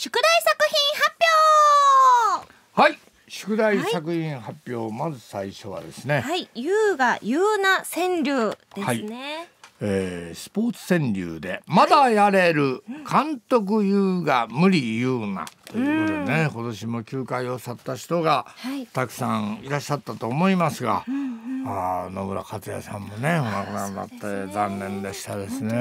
宿題作品発表はい宿題作品発表、はい、まず最初はですねはい優雅優雅川柳ですね、はい、えー、スポーツ川柳で「まだやれる、監督優雅無理優な」ということでね、今年も休界を去った人がたくさんいらっしゃったと思いますが、はいあ野村克也さんもねお亡くなりになって残念でしたですね。すね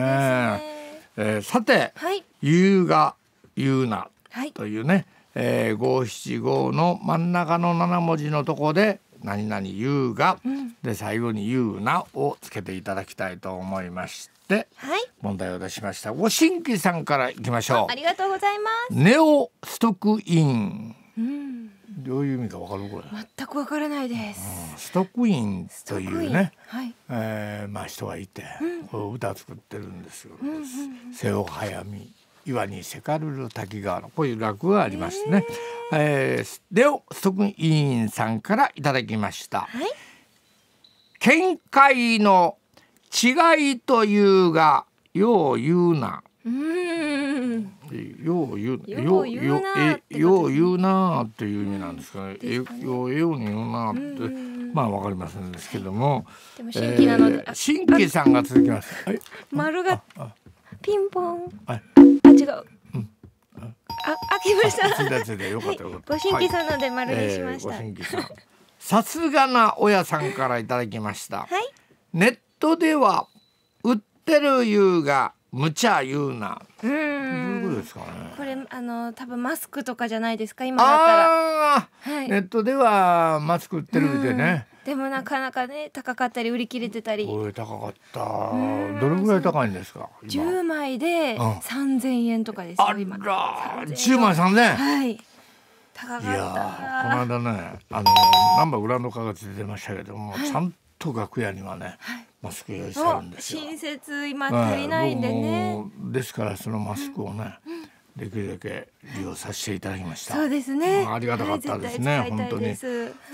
えー、さて、優雅言うな」というね、はえ五七五の真ん中の7文字のとこで「何々言うが」うん、で最後に「言うな」をつけていただきたいと思いまして、はい、問題を出しましたご新規さんからいきましょうありがとうございますネオストクイン、うん、どういう意味かわかるこれ全くわからないです、ストックインというね、はえまあ人がいて、歌作ってるんですよ、うん瀬尾早見岩にせかるる滝川のこういう楽がありましてね、えー、えでを即委員さんからいただきました、はい、見解の違いというがよう言うなうんよう言うよう言うなよう言うなという意味なんですかね。え、ね、よう言うなって、まあわかりませんですけども。でも新規なのえー、新規さんが続きます。丸がピンポン。あ、違う。あ、開きました。よかったご新規さんので丸にしました。さすがな親さんからいただきました。はい、ネットでは売ってる言うが無茶言うな。うん。どういうことですかね。これあの多分マスクとかじゃないですか今だったら。はい、ネットではマスク売ってるでね。でもなかなかね高かったり売り切れてたり高かったどれぐらい高いんですか十枚で三千円とかですよ、うん、今あら1枚三千。はい高かったいやこの間ねあのナン難波裏の価が出てましたけども、はい、ちゃんと楽屋にはね、はいマスク用意してるんですよ。親切今足りないんでね、はい。ですからそのマスクをね、うんうんできるだけ利用させていただきました。そうですね。ありがたかったですね。はい、本当に、はい、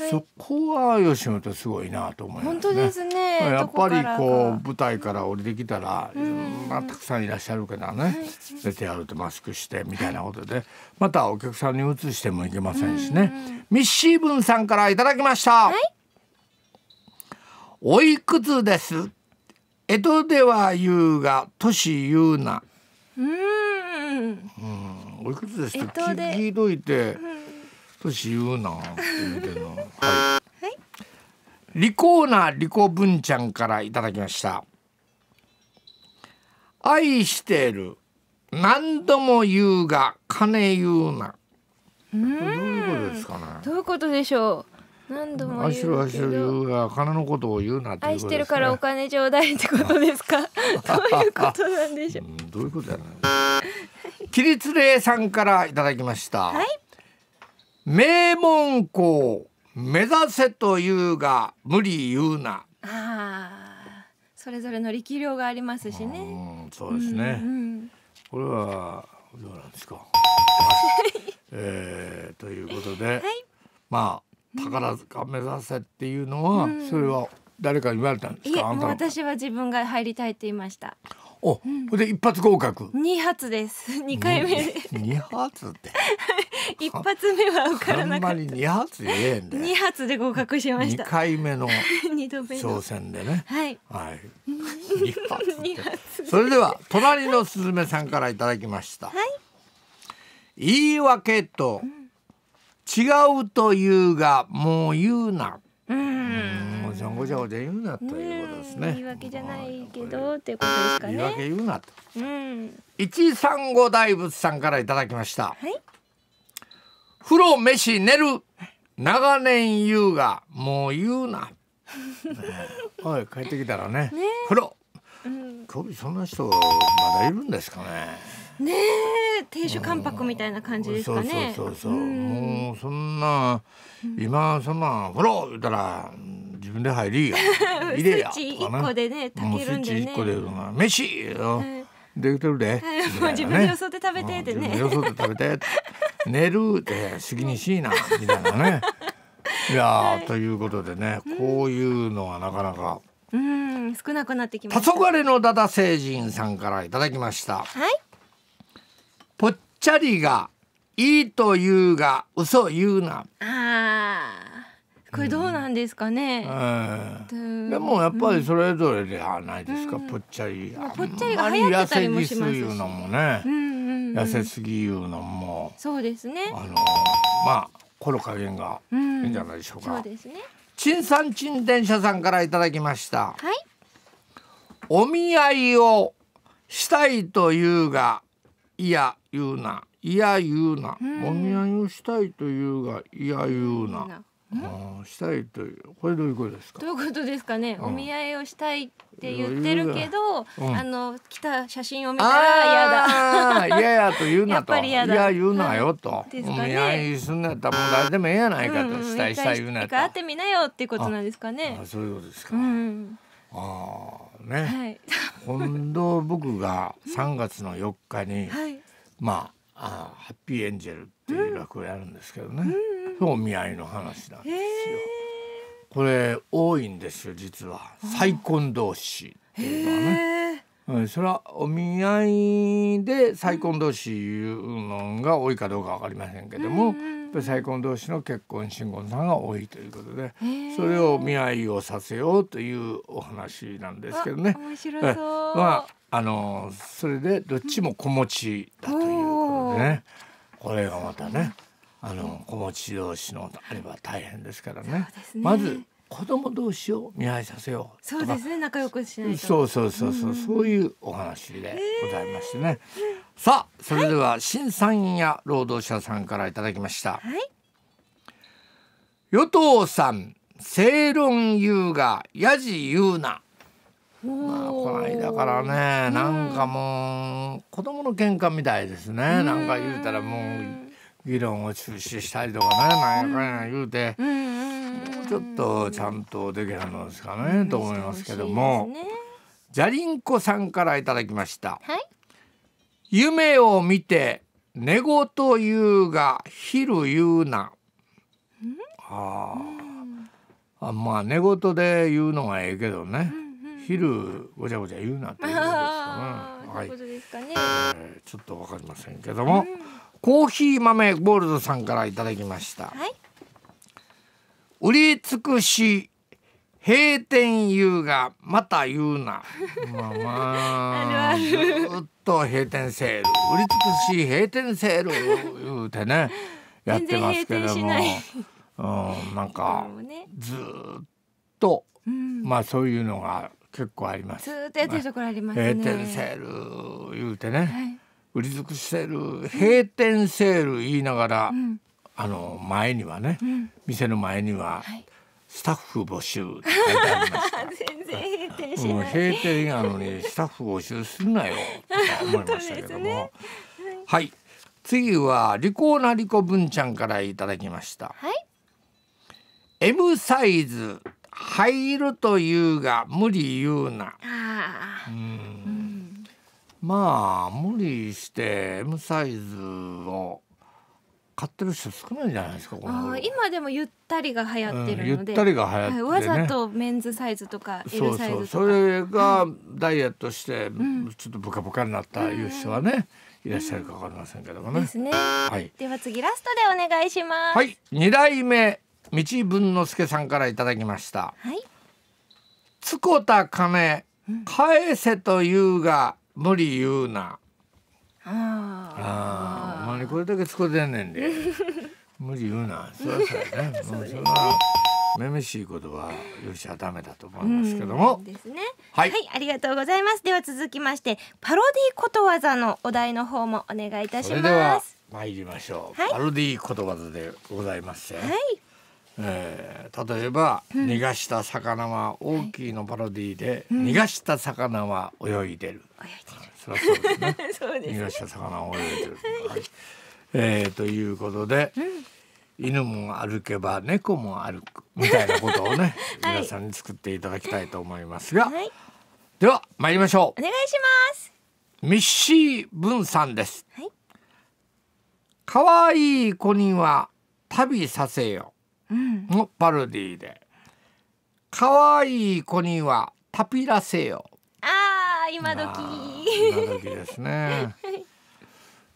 そこは吉本すごいなと思います、ね、本当ですね。やっぱりこう舞台から降りてきたら、まあたくさんいらっしゃるけどね、出てやるとマスクしてみたいなことで、またお客さんに移してもいけませんしね。ミッシーブンさんからいただきました。はい、おいくつです。江戸では言うが、年言うな。うん。うん、おいくつですか、えっと、聞いといて、年言うなって言うてのはい、はい、利口な利口文ちゃんからいただきました愛してる何度も言うが金言うなどういうことですかねどういうことでしょう何度も言うけど言うが金のことを言うな、ね、愛してるからお金ちょうだいってことですか どういうことなんでしょうどういうことやね起立礼さんからいただきました、はい、名門校目指せというが無理言うなあそれぞれの力量がありますしねうんそうですね、うんうん、これはどうなんですか えー、ということで、はい、まあ宝塚目指せっていうのは、うん、それは誰か言われたんですか、いえ私は自分が入りたいって言いましたお、うん、で一発合格。二発です。二回目二発って。一発目は受からなか二発で二発で合格しました。二回目の 挑戦でね。はい。はい。二発。それでは隣のすずめさんからいただきました。はい。言い訳と、違うというがもう言うな。うんのじゃんごじゃごじゃ言うなということですね。言い訳じゃないけどっていうことですかね。言い訳言うなと。一三五大仏さんからいただきました。はい、風呂飯寝る長年言うがもう言うな。は い帰ってきたらね。ね風呂。うん、首そんな人まだいるんですかね。ねえ亭主関白みたいな感じですかね。そうそうそうそう。うん、もうそんな今そんな風呂言ったら。分で入りや 入れやスイッチ1個でね炊けるんでねスイッチ1個で飯よ、できてるで、もう自分でよそで食べてってね、よそで食べて寝るって好きにしいなみたいなね いやということでね、こういうのはなかなかうん少なくなってきました黄昏のダダ星人さんからいただきましたはいぽっちゃりがいいと言うが嘘言うなあこれどうなんですかね、でもやっぱりそれぞれではないですか、ぽっちゃり、あ、ぽっちゃりが流行ってたりもしますしいうのもね、痩せすぎいうのもそうですねあのまあこの加減がいいんじゃないでしょうか、そうですねちんさんちん電車さんからいただきましたはいお見合いをしたいというがいや言うないや言うな、お見合いをしたいというがいや言うなあしたいというこれどういうことですかどういうことですかね、お見合いをしたいって言ってるけど、あの来た写真を見たら嫌だ嫌やと言うなといや言うなよと、お見合いすんなったらもう誰でもええやないかと、したいしたい言うなと会ってみなよっていうことなんですかねああそういうことですか、ああね、はい、今度僕が三月の四日に、はい、まああハッピーエンジェルっていう楽をやるんですけどね、うん、お見合いの話なんですよ。これ多いんですよ実は再婚同士っていうのはね。うん、それはお見合いで再婚同士いうのが多いかどうか分かりませんけども、やっぱり再婚同士の結婚新婚さんが多いということでそれを見合いをさせようというお話なんですけどね。面白そうまああのそれでどっちも子持ちだねこれがまたねあの子持ち同士のあれば大変ですからね、ね、まず子供同士を見合いさせようそうですね仲良くしないそうそうそうそう、うん、そういうお話でございましてね、えー、さあそれでは新査員や労働者さんからいただきました、はい、与党さん正論言うがやじ言うなまあ、こないだからねなんかもう子供の喧嘩みたいですねなんか言うたらもう議論を中止したりとかねなんやかんや言うてもうちょっとちゃんとできるのですかねと思いますけどもじゃりんこさんからいただきました。はい、夢を見て寝言言うが昼言うな。ああまあ寝言で言うのがええけどね。昼ごちゃごちゃ言うなっていうことですかね。はい、ねえちょっとわかりませんけども、コーヒー豆ゴールドさんからいただきました。売り尽くし閉店言うがまた言うな。まあまあ、ずっと閉店セール、売り尽くし閉店セール言うてね、やってますけども、うん、なんかずっと、うん、まあそういうのが結構ありますずっとやってるところありますね、まあ、閉店セール言うてね、はい、売り尽くしセール閉店セール言いながら、うん、あの前にはね、うん、店の前には、はいスタッフ募集 全然閉店しない。閉店なのにスタッフ募集するなよと思いましたけども。ね、はい。次はリコーナリコ文ちゃんからいただきました。はい。M サイズ入るというが無理言うな。うん、まあ無理して M サイズを買ってる人少ないじゃないですか。あ今でもゆったりが流行ってるので、うん、ゆったりが流行って、ねはい、わざとメンズサイズとか L サイズとか、それがダイエットしてちょっとブカブカになったいう人はね。いらっしゃるかわかりませんけどもね。うん、ですね。はい。では次ラストでお願いします。はい、二代目道文之助さんからいただきました。はい。つこた金、返せと言うが、無理言うな。ああ。ああ、まこれだけ使ってんねんで。無理言うな。そうですね。もうそれな。めめしいことはよしはダメだと思いますけども。ですね、はい、はい、ありがとうございます。では続きまして、パロディことわざのお題の方もお願いいたします。参りましょう。はい、パロディことわざでございます。はい。えー、例えば、うん、逃がした魚は大きいのパロディーで、はい、逃がした魚は泳いでる。うん、そりゃそう ですね。です、ね、逃がした魚は泳いでる。はい、えー、ということで、うん、犬も歩けば猫も歩くみたいなことをね、皆さんに作っていただきたいと思いますが、はい、では参りましょう。お願いします。ミッシー文さんです。可、は、愛、い、い子には旅させよ。のパロディで「可愛い子にはタピラせよ」あー今時今時ですね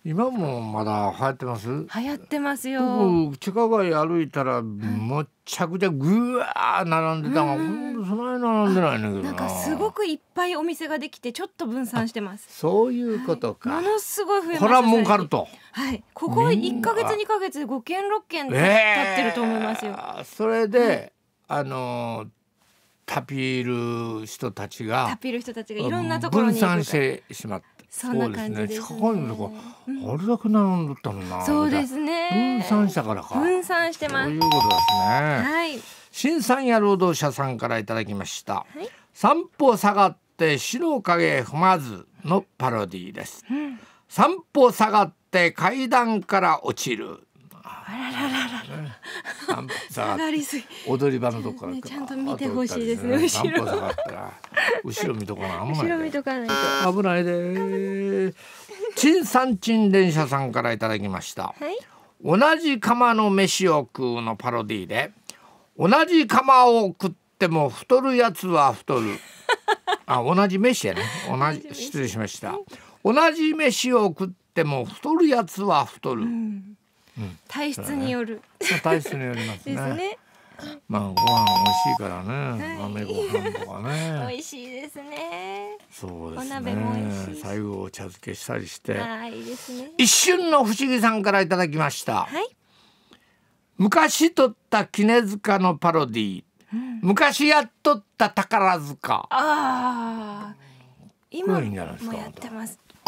今もまだ流行ってます流行ってますよ僕地下街歩いたら、むっちゃくちゃぐわー並んでたが、うん、その並んでないんだけどなんかすごくいっぱいお店ができてちょっと分散してますそういうことか、はい、ものすごい増えましたこれは儲かるとはいここ一か月二か月で5軒6軒経ってると思いますよ、えー、それで、はい、あのタピール人たちがタピール人たちがいろんなところに分散してしまったそんな感じですね。近いんかあれだけ並んだったのな。そうですね。分散したからか。分散してます。ということですね。はい。新参や労働者さんからいただきました。はい、三歩下がって死の影踏まずのパロディーです。うん、三歩下がって階段から落ちる。あららららら。踊り場のとこから。ちゃんと見てほしいですね。後ろ。後ろ見とかな。後ろ見とかないと。危ないで。陳三陳電車さんからいただきました。同じ釜の飯を食うのパロディで。同じ釜を食っても太るやつは太る。あ、同じ飯やね。同じ、失礼しました。同じ飯を食っても太るやつは太る。うん体質による、ね、体質によりますねすねまあご飯美味しいからね、豆ご飯とかね。美味しいですね。そうですね。最後お茶漬けしたりして。いいですね。一瞬の不思議さんからいただきました。はい、昔撮った絹塚のパロディ、うん、昔やっとった宝塚。ああ。今もやってます。昔やっっ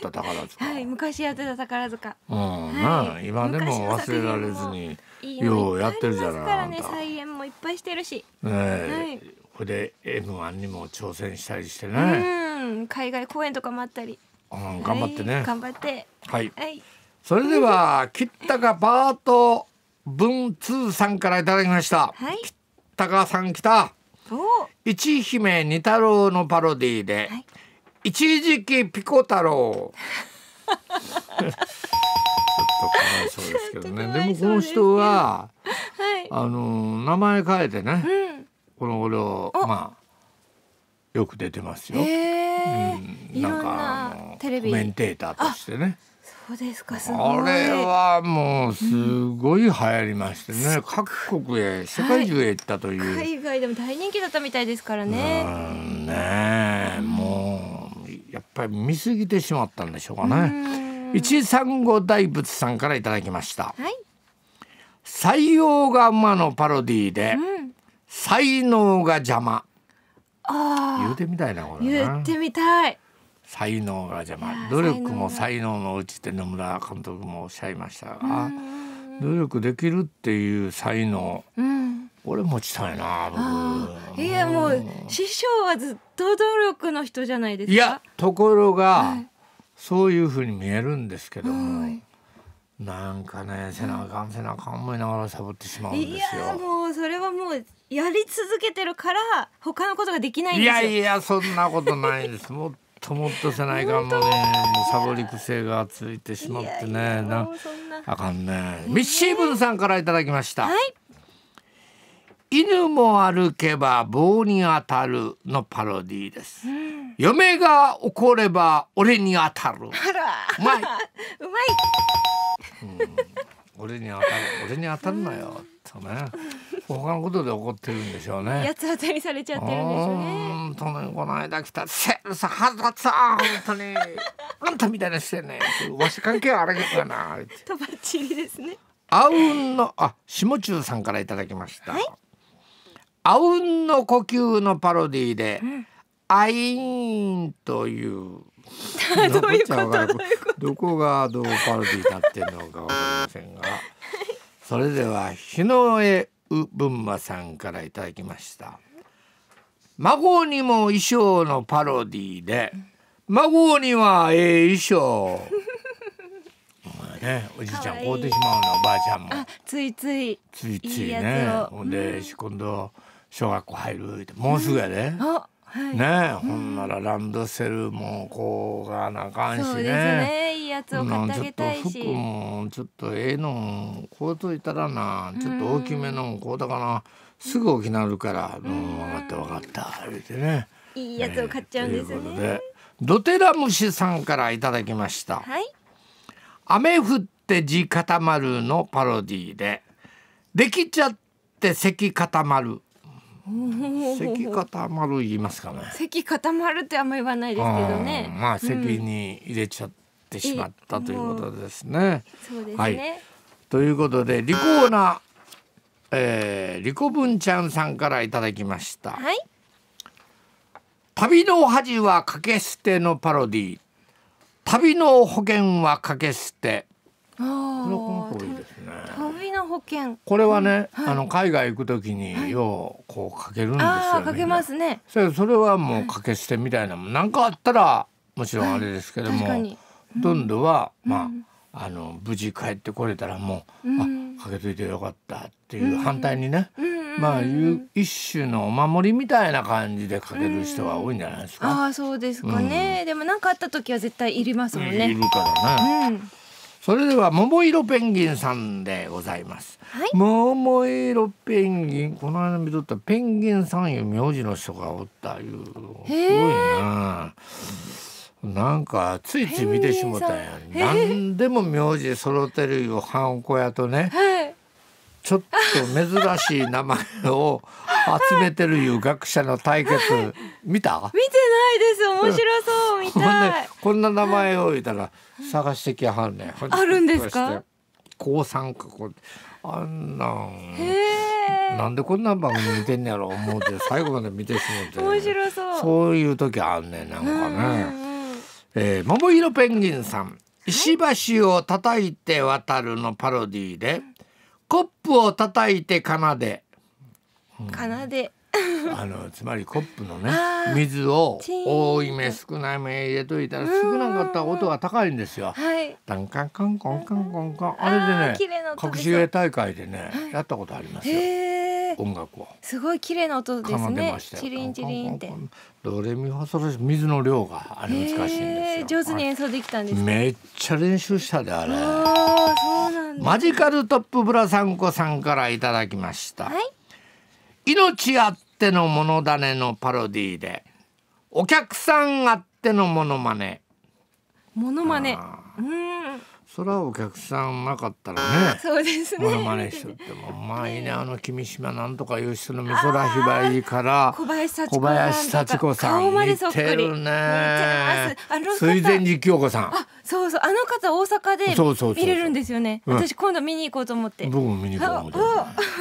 た宝塚はい昔やってた宝塚うん、はい、今でも忘れられずにようやってるじゃないからね再演もいっぱいしてるしねえ、はい、これで M1 にも挑戦したりしてねうん海外公演とかもあったりうん、頑張ってね、はい、頑張ってはい、はい、それでは切ったかパート文通さんからいただきました、は切ったかさん来た一姫二太郎のパロディーで、はい一時期ピコ太郎ちょっとかわいそうですけどね でもこの人は、はい、あの名前変えてね、うん、この俺をまあよく出てますよ、えー、うん、なんかテレビコメンテーターとしてねそうですかすごれはもうすごい流行りましてね、うん、各国へ世界中へ行ったという、はい、海外でも大人気だったみたいですからねうんねもうやっぱり見過ぎてしまったんでしょうかね一三五大仏さんからいただきました、はい、採用が馬のパロディで、うん、才能が邪魔言うてみたいなこれ言ってみたい才能が邪魔努力も才能のうちって野村監督もおっしゃいましたが努力できるっていう才能、うんこれ持ちたいな僕いやもう師匠はずっと努力の人じゃないですかいやところが、はい、そういうふうに見えるんですけども、なんかね背中、うん、背中思いながらサボってしまうんですよいやもうそれはもうやり続けてるから他のことができないいやいやそんなことないですもっともっと背中もねサボり癖がついてしまってねあかんねミッシーブンさんからいただきましたはい犬も歩けば棒に当たるのパロディーです、うん、嫁が怒れば俺に当たるらうまい うまい、うん、俺に当たる俺に当たるなよ、うん、とね他のことで怒ってるんでしょうね八つ当たりされちゃってるんでしょうね本この間来たセールさ腹立つさ本当に あんたみたいなしてねわし関係あれけどなとばっちりですねあうんのあ下中さんからいただきました、はいあうんの呼吸のパロディで、あいんという。どういうことどこがどうパロディになってるのかわかりませんが。それでは日の絵うぶんまさんからいただきました。孫にも衣装のパロディで、孫にはええ衣装。ねおじいちゃん買うてしまうのおばあちゃんもついついついついねほんで今度小学校入るもうすぐやで、ね、ほんならランドセルもこうがなあかんしね。いいやつちょっと服もちょっとええのこうといたらな、ちょっと大きめのこうたかな。すぐ起きなるから、うん、分かった分かった言ってね。いいやつを買っちゃうんですね。ということで、ドテラムシさんからいただきました。はい。雨降って地固まるのパロディーで、できちゃって咳固まる。咳固まる言いますかね。咳固まるってあんま言わないですけどね。まあ咳に入れちゃってしまったということですね。そうですね、はい。ということでリコー口ー、えー、利口文ちゃんさんからいただきました。はい。旅の恥はかけ捨てのパロディ旅の保険はかけ捨て。こ旅の保険。これはね、うんはい、あの海外行くときにようこうかけるんですよ。かけますね。それそれはもうかけ捨てみたいなもなんかあったらもちろんあれですけども、ほとんどは、うん、まああの無事帰ってこれたらもう、うん、あかけといてよかったっていう反対にね。うんまあ一種のお守りみたいな感じでかける人は多いんじゃないですか。あそうですかね、うん、でも何かあった時は絶対いりますもんね。いるからね。うん、それでは桃色ペンギンさんでございます。はい、桃色ペンギンこの間見とったペンギンさんいう名字の人がおったいうすごいな。なんかついつい見てしもたやん。何でも名字揃ってるよハンコやとね。はいちょっと珍しい名前を集めてるいう学者の対決、見た見てないです面白そう見たい こんな名前を言いたら探してきはんねあるんですか高三かこあんなんなんでこんな番組見てんやろう思うて最後まで見てしもて面白そうそういう時あんねなんかね、うえー、桃色ペンギンさん石橋を叩いて渡るのパロディで、うんコップを叩いて奏で、うん、奏であのつまりコップのね水を多い目少ない目入れといたら少なかった音が高いんですよ。はい、ダンカンカンカンカンカンあれでね隠し芸大会でね、はい、やったことありますよ。音楽をすごい綺麗な音ですね。チリンチリンって。どれみフそソラ水の量があれ難しいんですよ。上手に演奏できたんですめっちゃ練習したであれ。マジカルトップブラサンコさんからいただきました、はい、命あってのものだねのパロディーでお客さんあってのモノマネモノマネうんそれはお客さんなかったらねそうですねモノマネしってもまあいいねあの君島なんとかいう人の美空ひばりから小林幸子さん似てるね水前寺京子さんそうそうあの方大阪で見れるんですよね私今度見に行こうと思って僕も見に行こうと思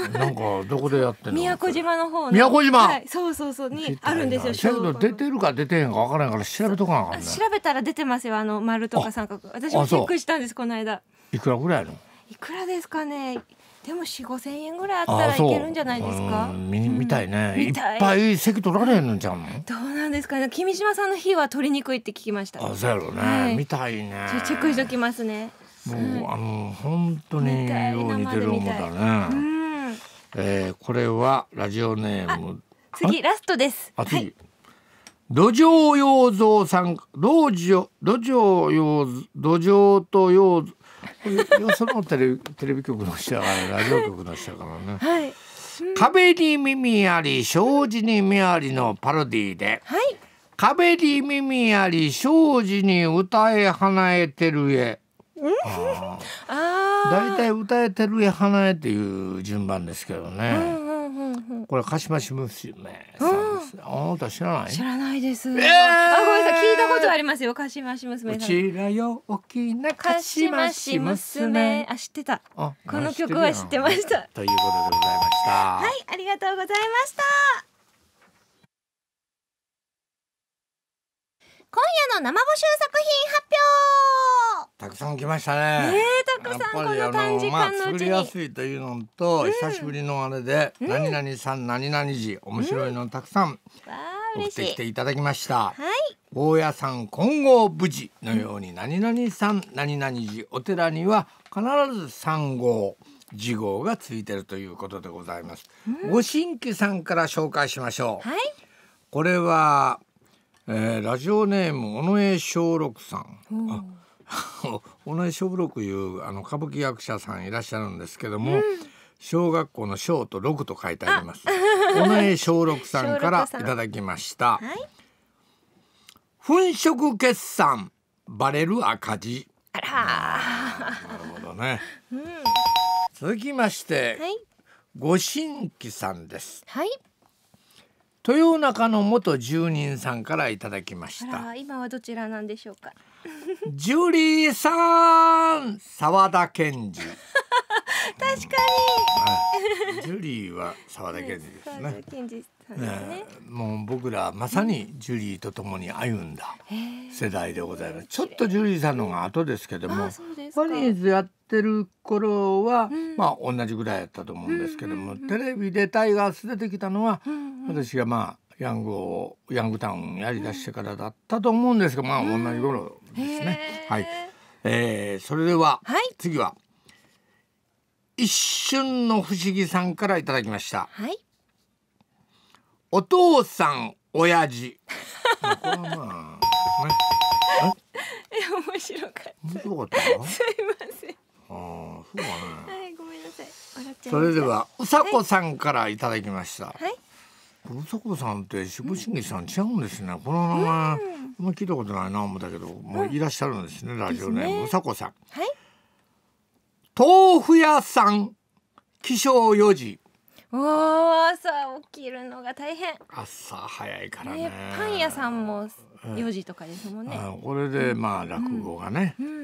ってなんかどこでやってんの宮古島の方宮古島はいそうそうそうにあるんですよけど出てるか出てへんかわからないから調べとかなかね調べたら出てますよあの丸とか三角私もチェックしたんですこの間いくらぐらいのいくらですかねでも四五千円ぐらいあったらいけるんじゃないですか。見うみたいね、うんい。いっぱい席取られんのじゃん。どうなんですかね。君島さんの日は取りにくいって聞きました。あ、そうやろうね、はい。みたいね。チェックしときますね。もう、うん、あの本当にように出る思うだね。えー、これはラジオネーム。次ラストです。はい。土壌養蔵さんう場土壌養土壌と養 そのテレビテレビ局の人だからラジオ局の人だからね。はい、壁に耳あり障子に目ありのパロディーで、はい、壁に耳あり障子に歌え花えてる絵。大体歌えてる絵花えっていう順番ですけどね。これ鹿島市娘さんです、あなた知らない知らないです、えー、あごめんなさい聞いたことありますよ鹿島市娘うちらよ大きな鹿島市娘あ知ってたこの曲は知ってましたということでございましたはいありがとうございました今夜の生募集作品発表たくさん来ましたね。ねたくさんこの短時間のうちに、まあ、作りやすいというのと、うん、久しぶりのあれで、うん、何々さん何々時面白いのたくさん送ってきていただきました。うん、はい。大家さん今後無事のように何々さん何々時お寺には必ず三号。事号がついてるということでございます。ご新規さんから紹介しましょう。はい、これはえー、ラジオネーム尾上松緑さん。尾上松緑いうあの歌舞伎役者さんいらっしゃるんですけども、うん、小学校の小と六と書いてあります。尾上松緑さんからいただきました。はい、粉飾決算バレる赤字。あらなるほどね。うん、続きまして、はい、ご新規さんです。はい。豊中の元住人さんからいただきましたあ今はどちらなんでしょうかジュリーさん沢田健二 確かに、は ジュリーは沢田研二ですね。ねもう僕らまさにジュリーと共に歩んだ世代でございます。ちょっとジュリーさんの方が後ですけども、ファニーズやってる頃は、まあ同じぐらいやったと思うんですけども、テレビでタイガース出てきたのは、私がまあヤングをヤングタウンやりだしてからだったと思うんですが、まあ同じ頃ですね。はい。えー、それでは、次は。一瞬の不思議さんからいただきました。はい、お父さん、親父。まこれはまあ、ね、え、面白かった。面白かった。すいません。ああ、そうだね。はい、ごめんなさい。それでは、うさこさんからいただきました。はい。うさこさんってしぶし重さん違うんですね。この名前、うん、聞いたことないな思ったけど、もういらっしゃるんですね、ラジオネームうさこさん。はい。豆腐屋さん起床四時お朝起きるのが大変朝早いからね、ね、パン屋さんも4時とかですもんね、これでまあ落語がね、うんうん、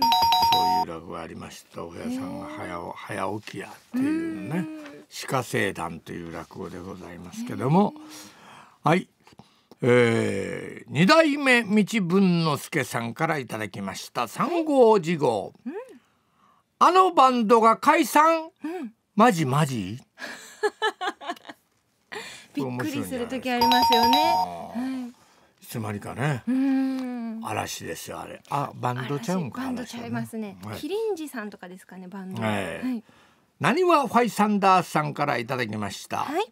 そういう落語がありましたお腐屋さんが早早起きやっていうね歯科生団という落語でございますけどもはいえー、二代目道文之助さんからいただきました三号事号、うんあのバンドが解散、うん、マジマジびっくりする時ありますよね、はい、つまにかね嵐ですよあれあバンドちゃうんバンドちゃいますね、はい、キリンジさんとかですかねバンドは、えはい、何はファイサンダースさんからいただきました、はい、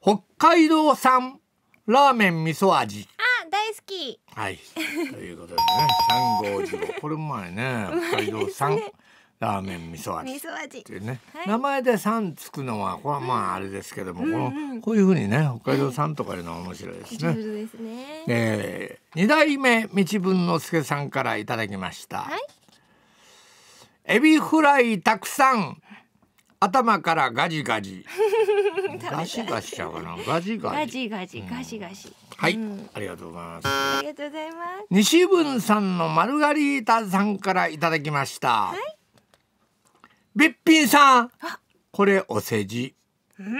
北海道産ラーメン味噌味あ大好きはいということでね三号十号これ前ね 北海道産、ラーメン味噌味っていうね、はい、名前で「さん」つくのはこれはまああれですけども、うん、このこういうふうにね北海道さんとかいうのは面白いですね。はい、ですねえー、2代目道文之助さんからいただきました。はい、エビフライたくさん頭からガジガジ ガシガシちゃうかなガジガジガジガジ、うん、ガシガシはい、うん、ありがとうございますありがとうございます西文さんのマルガリータさんからいただきました、はいべっぴんさんこれお世辞。うん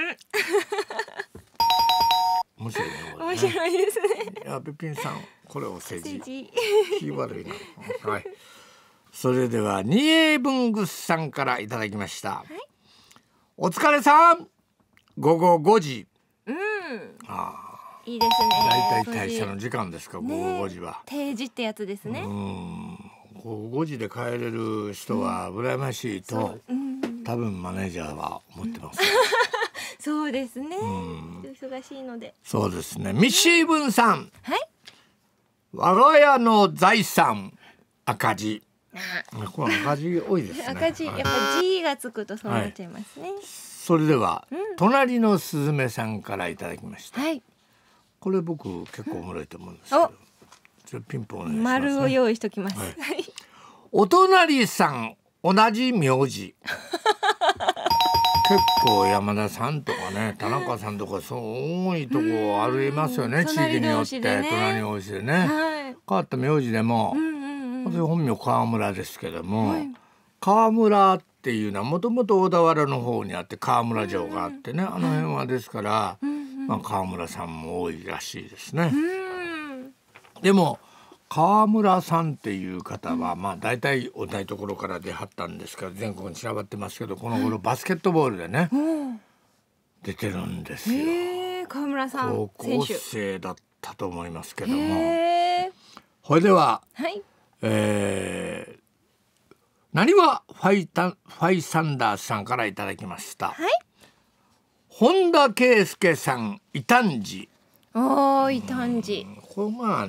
面白いね面白いですね。いやべっぴんさんこれお世辞。気悪いな。はい。それではニ英文具さんからいただきました。はい、お疲れさん。午後五時。うん。ああ。いいですね。大体退社の時間ですか、午後五時は。定時ってやつですね。うん。こう5時で帰れる人は羨ましいと、多分マネージャーは思ってます、そうですね、忙しいのでそうですねミッシーブンさん、はい、我が家の財産赤字これ赤字多いですね 赤字やっぱ G がつくとそうなっちゃいますね、はい、それでは、うん、隣のスズメさんからいただきました、はい、これ僕結構おもろいと思うんですけどじゃピンポンお願いします、ね、丸を用意しときます、はい、お隣さん同じ名字結構山田さんとかね田中さんとかそう多いとこありますよね地域によって隣同士でね、はい、変わった名字でも、うんうんうん、本名川村ですけども、はい、川村っていうのはもともと小田原の方にあって川村城があってね、うんうん、あの辺はですから、うんまあ、川村さんも多いらしいですね。うんでも川村さんっていう方は、まあ大体同台所から出はったんですから全国に散らばってますけどこの頃バスケットボールでね、出てるんですよ。川村さん高校生だったと思いますけども。それでは、はい、えなにわファイタファイサンダースさんからいただきました。はい、本田圭佑さん異端児。おお異端児。こうまあ、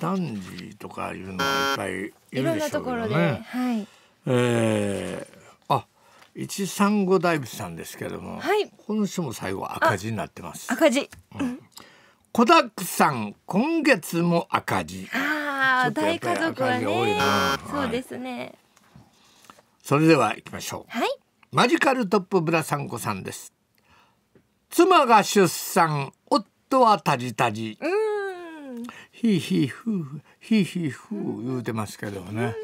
男児とかいうのがいっぱいいるでしょうけどね。はい、えー一三五大仏さんですけれども、はい、この人も最後赤字になってます。赤字。うん。子だくさん今月も赤字。ああ、大家族はね。そうですね、はい、それでは行きましょう。はい。マジカルトップブラサンコさんです。妻が出産、夫はたじたじ。うん。ヒーヒーフーヒーヒーフー言うてますけどね、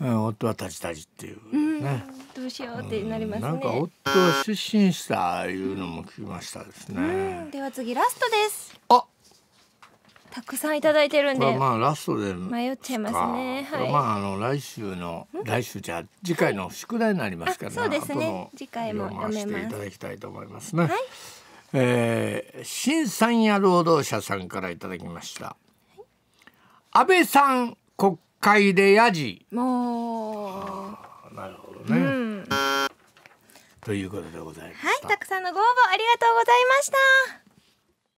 うん、夫はたちたちっていうね、どうしようってなります、ね、なんか夫は失神したいうのも聞きましたですね、では次ラストですあたくさんいただいてるんでまあラストで迷っちゃいますね、はい、まああの来週の来週じゃ次回の宿題になりますから、ねはい、そうですね次回も読めますいただきたいと思いますね、はいえー、新三夜労働者さんからいただきました、安倍さん国会でやじもうなるほどね、うん、ということでございますはいたくさんのご応募ありがとうございました